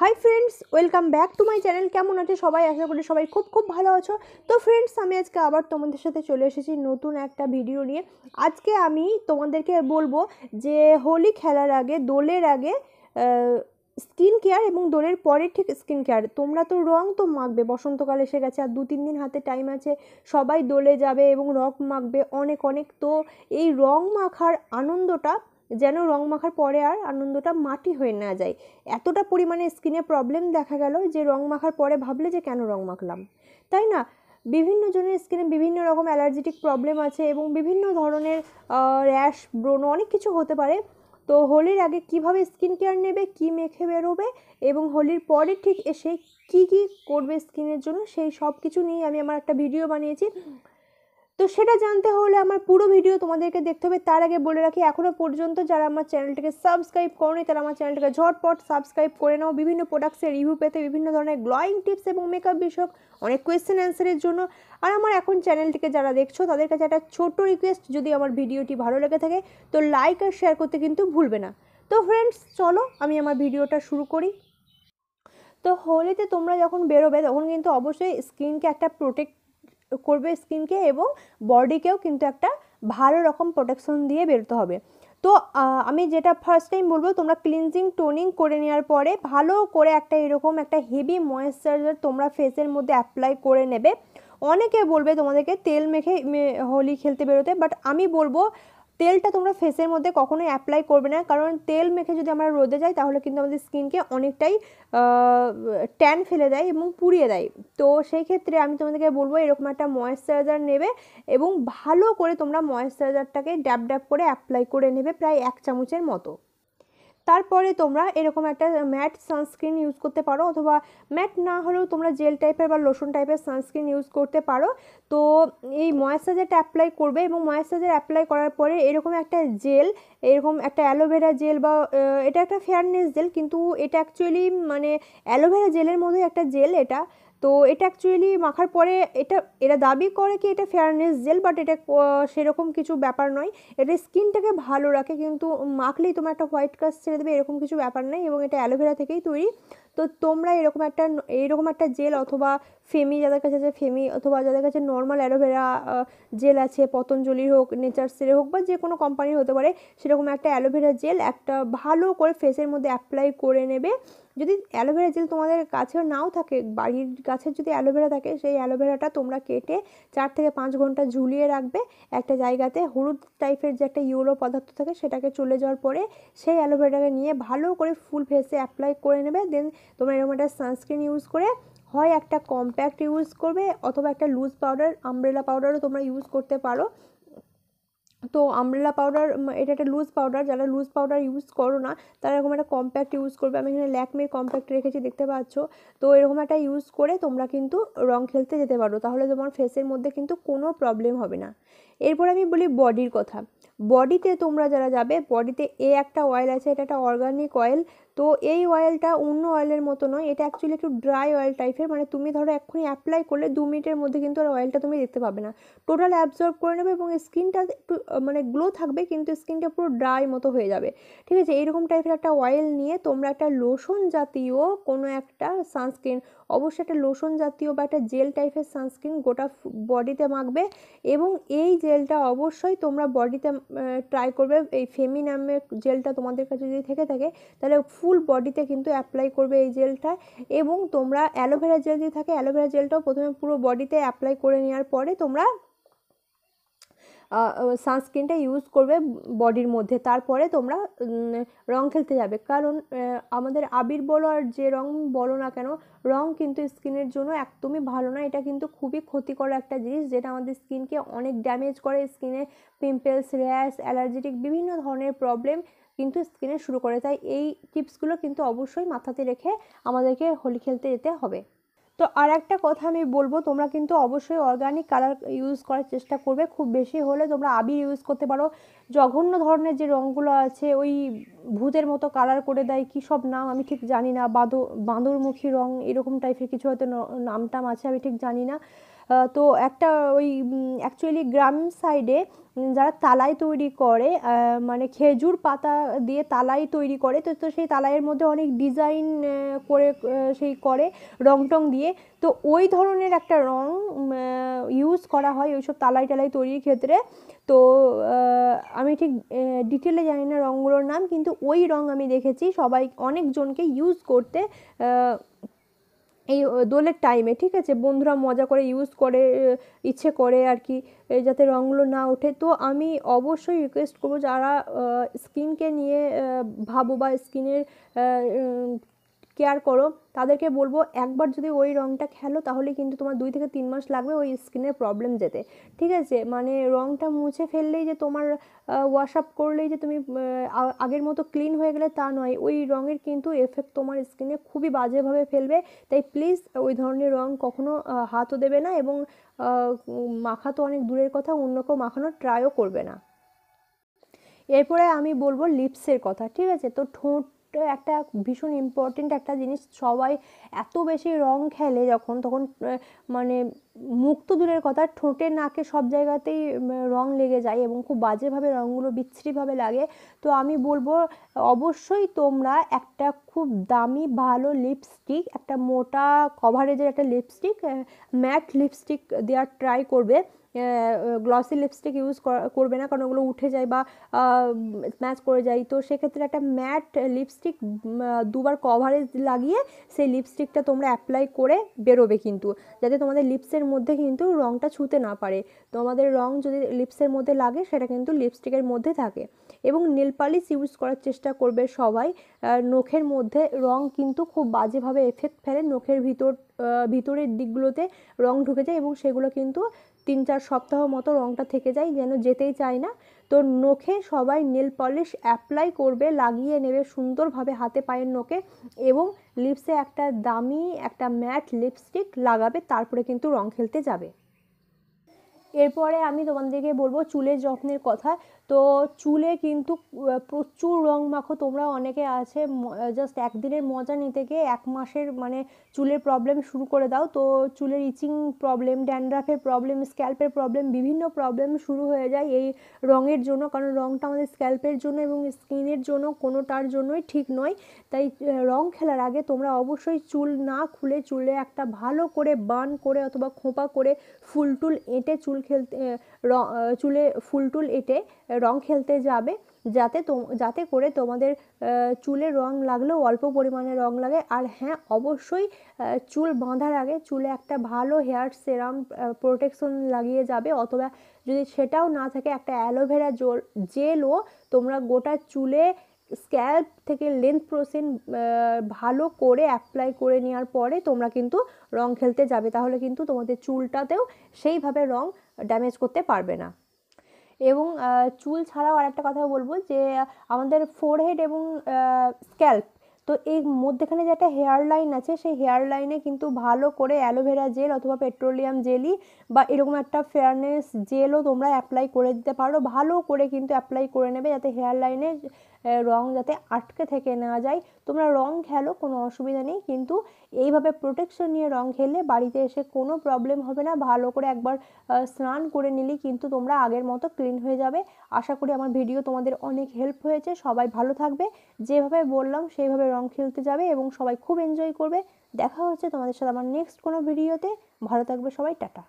high friends welcome back to my channel কেমন আছে সবাই আশা করি সবাই খুব খুব ভালো আছো তো ফ্রেন্ডস আমি আজকে আবার তোমাদের সাথে চলে এসেছি নতুন একটা ভিডিও নিয়ে আজকে আমি তোমাদেরকে বলবো যে হোলি খেলার আগে দোলের আগে স্কিন কেয়ার এবং দোলের পরে ঠিক স্কিন কেয়ার তোমরা তো রং তো মাখবে বসন্তকাল এসে গেছে আর দু তিন দিন হাতে টাইম আছে সবাই দোলে যাবে এবং রং মাখবে অনেক অনেক তো এই রং মাখার আনন্দটা যেন রং মাখার পরে আর আনন্দটা মাটি হয়ে না যায় এতটা পরিমাণে স্কিনে প্রবলেম দেখা গেল যে রং মাখার পরে ভাবলে যে কেন রং মাখলাম তাই না বিভিন্ন জনের স্কিনে বিভিন্ন রকম অ্যালার্জেটিক প্রবলেম আছে এবং বিভিন্ন ধরনের র্যাশ ব্রণ অনেক কিছু হতে পারে তো হোলির আগে কিভাবে স্কিন কেয়ার নেবে কি মেখে বেরোবে এবং হোলির পরে ঠিক এসে কি কি করবে স্কিনের জন্য সেই সব কিছু নিয়ে আমি আমার একটা ভিডিও বানিয়েছি তো সেটা জানতে হলে আমার পুরো ভিডিও তোমাদেরকে দেখতে হবে তার আগে বলে রাখি এখনও পর্যন্ত যারা আমার চ্যানেলটিকে সাবস্ক্রাইব করনি তারা আমার চ্যানেলটাকে ঝটপট সাবস্ক্রাইব করে নাও বিভিন্ন প্রোডাক্টসের রিভিউ পেতে বিভিন্ন ধরনের গ্লোয়িং টিপস এবং মেকআপ বিষয়ক অনেক কোয়েশ্চেন অ্যান্সারের জন্য আর আমার এখন চ্যানেলটিকে যারা দেখছো তাদের কাছে একটা ছোট রিকোয়েস্ট যদি আমার ভিডিওটি ভালো লেগে থাকে তো লাইক আর শেয়ার করতে কিন্তু ভুলবে না তো ফ্রেন্ডস চলো আমি আমার ভিডিওটা শুরু করি তো হোলিতে তোমরা যখন বেরোবে তখন কিন্তু অবশ্যই স্কিনকে একটা প্রোটেক্ট করবে স্কিনকে এবং বডিকেও কিন্তু একটা ভালো রকম প্রোটেকশন দিয়ে বেরোতে হবে তো আমি যেটা ফার্স্ট টাইম বলবো তোমরা ক্লিনজিং টোনিং করে নেওয়ার পরে ভালো করে একটা এরকম একটা হেভি ময়েশ্চারাইজার তোমরা ফেসের মধ্যে অ্যাপ্লাই করে নেবে অনেকে বলবে তোমাদেরকে তেল মেখে হোলি খেলতে বেরোতে বাট আমি বলবো তেলটা তোমরা ফেসের মধ্যে কখনোই অ্যাপ্লাই করবে না কারণ তেল মেখে যদি আমরা রোদে যাই তাহলে কিন্তু আমাদের স্কিনকে অনেকটাই ট্যান ফেলে দেয় এবং পুড়িয়ে দেয় তো সেই ক্ষেত্রে আমি তোমাদেরকে বলবো এরকম একটা ময়েশ্চারাইজার নেবে এবং ভালো করে তোমরা ময়েশ্চারাইজারটাকে ড্যাব ড্যাব করে অ্যাপ্লাই করে নেবে প্রায় এক চামচের মতো তারপরে তোমরা এরকম একটা ম্যাট সানস্ক্রিন ইউজ করতে পারো অথবা ম্যাট না হলেও তোমরা জেল টাইপের বা লোশন টাইপের সানস্ক্রিন ইউজ করতে পারো তো এই ময়েশ্চারাইজারটা অ্যাপ্লাই করবে এবং ময়েশ্চারাইজার অ্যাপ্লাই করার পরে এরকম একটা জেল এরকম একটা অ্যালোভেরা জেল বা এটা একটা ফেয়ারনেস জেল কিন্তু এটা অ্যাকচুয়ালি মানে অ্যালোভেরা জেলের মধ্যে একটা জেল এটা তো এটা অ্যাকচুয়ালি মাখার পরে এটা এরা দাবি করে কি এটা ফেয়ারনেস জেল বাট এটা সেরকম কিছু ব্যাপার নয় এটা স্কিনটাকে ভালো রাখে কিন্তু মাখলেই তোমার একটা হোয়াইট কাস্ট ছেড়ে দেবে এরকম কিছু ব্যাপার নেই এবং এটা অ্যালোভেরা থেকেই তৈরি তো তোমরা এরকম একটা এইরকম একটা জেল অথবা ফেমি যাদের কাছে আছে ফেমি অথবা যাদের কাছে নর্মাল অ্যালোভেরা জেল আছে পতঞ্জলির হোক নেচারসের হোক বা যে কোনো কোম্পানির হতে পারে সেরকম একটা অ্যালোভেরা জেল একটা ভালো করে ফেসের মধ্যে অ্যাপ্লাই করে নেবে যদি অ্যালোভেরা জেল তোমাদের কাছেও নাও থাকে বাড়ির গাছের যদি অ্যালোভেরা থাকে সেই অ্যালোভেরাটা তোমরা কেটে চার থেকে পাঁচ ঘন্টা ঝুলিয়ে রাখবে একটা জায়গাতে হলুদ টাইপের যে একটা ইউরো পদার্থ থাকে সেটাকে চলে যাওয়ার পরে সেই অ্যালোভেরাটাকে নিয়ে ভালো করে ফুল ফেসে অ্যাপ্লাই করে নেবে দেন তোমরা এরকম একটা সানস্ক্রিন ইউজ করে হয় একটা কম্প্যাক্ট ইউজ করবে অথবা একটা লুজ পাউডার আমব্রেলা পাউডারও তোমরা ইউজ করতে পারো তো আমলা পাউডার এটা একটা লুজ পাউডার যারা লুজ পাউডার ইউজ করো না তারা এরকম একটা কম্প্যাক্ট ইউজ করবে আমি এখানে ল্যাকমির কম্প্যাক্ট রেখেছি দেখতে পাচ্ছ তো এরকম একটা ইউজ করে তোমরা কিন্তু রং খেলতে যেতে পারো তাহলে তোমার ফেসের মধ্যে কিন্তু কোনো প্রবলেম হবে না এরপর আমি বলি বডির কথা বডিতে তোমরা যারা যাবে বডিতে এ একটা অয়েল আছে এটা একটা অর্গানিক অয়েল তো এই অয়েলটা অন্য অয়েলের মতো নয় এটা অ্যাকচুয়ালি একটু ড্রাই অয়েল টাইপের মানে তুমি ধরো এক্ষুনি অ্যাপ্লাই করলে দু মিনিটের মধ্যে কিন্তু আর অয়েলটা তুমি দেখতে পাবে না টোটাল অ্যাবজর্ব করে নেবে এবং স্কিনটা একটু মানে গ্লো থাকবে কিন্তু স্কিনটা পুরো ড্রাই মতো হয়ে যাবে ঠিক আছে এইরকম টাইপের একটা অয়েল নিয়ে তোমরা একটা লোশন জাতীয় কোনো একটা সানস্ক্রিন অবশ্যই একটা লোশন জাতীয় বা একটা জেল টাইপের সানস্ক্রিন গোটা বডিতে মাখবে এবং এই জেলটা অবশ্যই তোমরা বডিতে ট্রাই করবে এই ফেমি নামের জেলটা তোমাদের কাছে যদি থেকে থাকে তাহলে ফুল বডিতে কিন্তু অ্যাপ্লাই করবে এই জেলটা এবং তোমরা অ্যালোভেরা জেল যদি থাকে অ্যালোভেরা জেলটাও প্রথমে পুরো বডিতে অ্যাপ্লাই করে নেওয়ার পরে তোমরা সানস্ক্রিনটা ইউজ করবে বডির মধ্যে তারপরে তোমরা রং খেলতে যাবে কারণ আমাদের আবির বলো আর যে রং বলো না কেন রং কিন্তু স্কিনের জন্য একদমই ভালো না এটা কিন্তু খুবই ক্ষতিকর একটা জিনিস যেটা আমাদের স্কিনকে অনেক ড্যামেজ করে স্কিনে পিম্পলস র্যাশ অ্যালার্জেটিক বিভিন্ন ধরনের প্রবলেম কিন্তু স্কিনে শুরু করে তাই এই টিপসগুলো কিন্তু অবশ্যই মাথাতে রেখে আমাদেরকে হোলি খেলতে যেতে হবে তো আর একটা কথা আমি বলবো তোমরা কিন্তু অবশ্যই অর্গানিক কালার ইউজ করার চেষ্টা করবে খুব বেশি হলে তোমরা আবির ইউজ করতে পারো জঘন্য ধরনের যে রঙগুলো আছে ওই ভূতের মতো কালার করে দেয় কী সব নাম আমি ঠিক জানি না বাঁদর বাঁদরমুখী রঙ এরকম টাইপের কিছু হয়তো নামটাম আছে আমি ঠিক জানি না তো একটা ওই অ্যাকচুয়ালি গ্রাম সাইডে যারা তালাই তৈরি করে মানে খেজুর পাতা দিয়ে তালাই তৈরি করে তো তো সেই তালাইয়ের মধ্যে অনেক ডিজাইন করে সেই করে রং টং দিয়ে তো ওই ধরনের একটা রং ইউজ করা হয় ওইসব তালাই টালাই তৈরির ক্ষেত্রে তো আমি ঠিক ডিটেলে জানি না রঙগুলোর নাম কিন্তু ওই রং আমি দেখেছি সবাই অনেকজনকে ইউজ করতে এই দোলের টাইমে ঠিক আছে বন্ধুরা মজা করে ইউজ করে ইচ্ছে করে আর কি যাতে রঙগুলো না ওঠে তো আমি অবশ্যই রিকোয়েস্ট করবো যারা স্কিনকে নিয়ে ভাবো বা স্কিনের কেয়ার করো তাদেরকে বলবো একবার যদি ওই রঙটা খেলো তাহলে কিন্তু তোমার দুই থেকে তিন মাস লাগবে ওই স্কিনের প্রবলেম যেতে ঠিক আছে মানে রঙটা মুছে ফেললেই যে তোমার ওয়াশ আপ করলেই যে তুমি আগের মতো ক্লিন হয়ে গেলে তা নয় ওই রঙের কিন্তু এফেক্ট তোমার স্কিনে খুবই বাজেভাবে ফেলবে তাই প্লিজ ওই ধরনের রঙ কখনো হাতও দেবে না এবং মাখা তো অনেক দূরের কথা অন্য কেউ মাখানোর ট্রাইও করবে না এরপরে আমি বলবো লিপসের কথা ঠিক আছে তো ঠোঁট একটা ভীষণ ইম্পর্টেন্ট একটা জিনিস সবাই এত বেশি রং খেলে যখন তখন মানে মুখ তো দূরের কথা ঠোঁটে নাকে সব জায়গাতেই রং লেগে যায় এবং খুব বাজেভাবে রঙগুলো বিচ্ছিরিভাবে লাগে তো আমি বলবো অবশ্যই তোমরা একটা খুব দামি ভালো লিপস্টিক একটা মোটা কভারেজের একটা লিপস্টিক ম্যাট লিপস্টিক দেওয়ার ট্রাই করবে গ্লসি লিপস্টিক ইউজ করবে না কারণ ওগুলো উঠে যায় বা স্ম্যাচ করে যায় তো সেক্ষেত্রে একটা ম্যাট লিপস্টিক দুবার কভারেজ লাগিয়ে সেই লিপস্টিকটা তোমরা অ্যাপ্লাই করে বেরোবে কিন্তু যাতে তোমাদের লিপসের মধ্যে কিন্তু রঙটা ছুতে না পারে তোমাদের রং যদি লিপসের মধ্যে লাগে সেটা কিন্তু লিপস্টিকের মধ্যে থাকে এবং নেল পালিশ ইউজ করার চেষ্টা করবে সবাই নখের মধ্যে রং কিন্তু খুব বাজেভাবে এফেক্ট ফেলে নখের ভিতর ভিতরের দিকগুলোতে রং ঢুকে যায় এবং সেগুলো কিন্তু তিন চার সপ্তাহ মতো রঙটা থেকে যায় যেন যেতেই চায় না তো নখে সবাই নেল পলিশ অ্যাপ্লাই করবে লাগিয়ে নেবে সুন্দরভাবে হাতে পায়ের নখে এবং লিপসে একটা দামি একটা ম্যাট লিপস্টিক লাগাবে তারপরে কিন্তু রং খেলতে যাবে এরপরে আমি তোমাদেরকে বলবো চুলের যত্নের কথা তো চুলে কিন্তু প্রচুর রং মাখো তোমরা অনেকে আছে জাস্ট একদিনের মজা নিতে গিয়ে এক মাসের মানে চুলের প্রবলেম শুরু করে দাও তো চুলের ইচিং প্রবলেম ড্যান্ড্রাফের প্রবলেম স্ক্যাল্পের প্রবলেম বিভিন্ন প্রবলেম শুরু হয়ে যায় এই রঙের জন্য কারণ রঙটা আমাদের স্ক্যাল্পের জন্য এবং স্কিনের জন্য কোনোটার জন্যই ঠিক নয় তাই রং খেলার আগে তোমরা অবশ্যই চুল না খুলে চুলে একটা ভালো করে বান করে অথবা খোঁপা করে ফুলটুল এঁটে চুল খেলতে চুলে ফুলটুল এঁটে রং খেলতে যাবে যাতে তো যাতে করে তোমাদের চুলে রং লাগলেও অল্প পরিমাণে রং লাগে আর হ্যাঁ অবশ্যই চুল বাঁধার আগে চুলে একটা ভালো হেয়ার সেরাম প্রোটেকশন লাগিয়ে যাবে অথবা যদি সেটাও না থাকে একটা অ্যালোভেরা জোল জেলও তোমরা গোটা চুলে স্ক্যাল্প থেকে লেন্থ প্রসেন ভালো করে অ্যাপ্লাই করে নেওয়ার পরে তোমরা কিন্তু রং খেলতে যাবে তাহলে কিন্তু তোমাদের চুলটাতেও সেইভাবে রং ড্যামেজ করতে পারবে না এবং চুল ছাড়াও আরেকটা কথা বলবো যে আমাদের ফোরহেড এবং স্ক্যাল্প তো এই মধ্যেখানে যে একটা হেয়ার লাইন আছে সেই হেয়ার লাইনে কিন্তু ভালো করে অ্যালোভেরা জেল অথবা পেট্রোলিয়াম জেলি বা এরকম একটা ফেয়ারনেস জেলও তোমরা অ্যাপ্লাই করে দিতে পারো ভালো করে কিন্তু অ্যাপ্লাই করে নেবে যাতে হেয়ার লাইনে রং যাতে আটকে থেকে না যায় তোমরা রং খেলো কোনো অসুবিধা নেই কিন্তু এইভাবে প্রোটেকশন নিয়ে রং খেললে বাড়িতে এসে কোনো প্রবলেম হবে না ভালো করে একবার স্নান করে নিলে কিন্তু তোমরা আগের মতো ক্লিন হয়ে যাবে আশা করি আমার ভিডিও তোমাদের অনেক হেল্প হয়েছে সবাই ভালো থাকবে যেভাবে বললাম সেইভাবে রং খেলতে যাবে এবং সবাই খুব এনজয় করবে দেখা হচ্ছে তোমাদের সাথে আমার নেক্সট কোনো ভিডিওতে ভালো থাকবে সবাই টাটা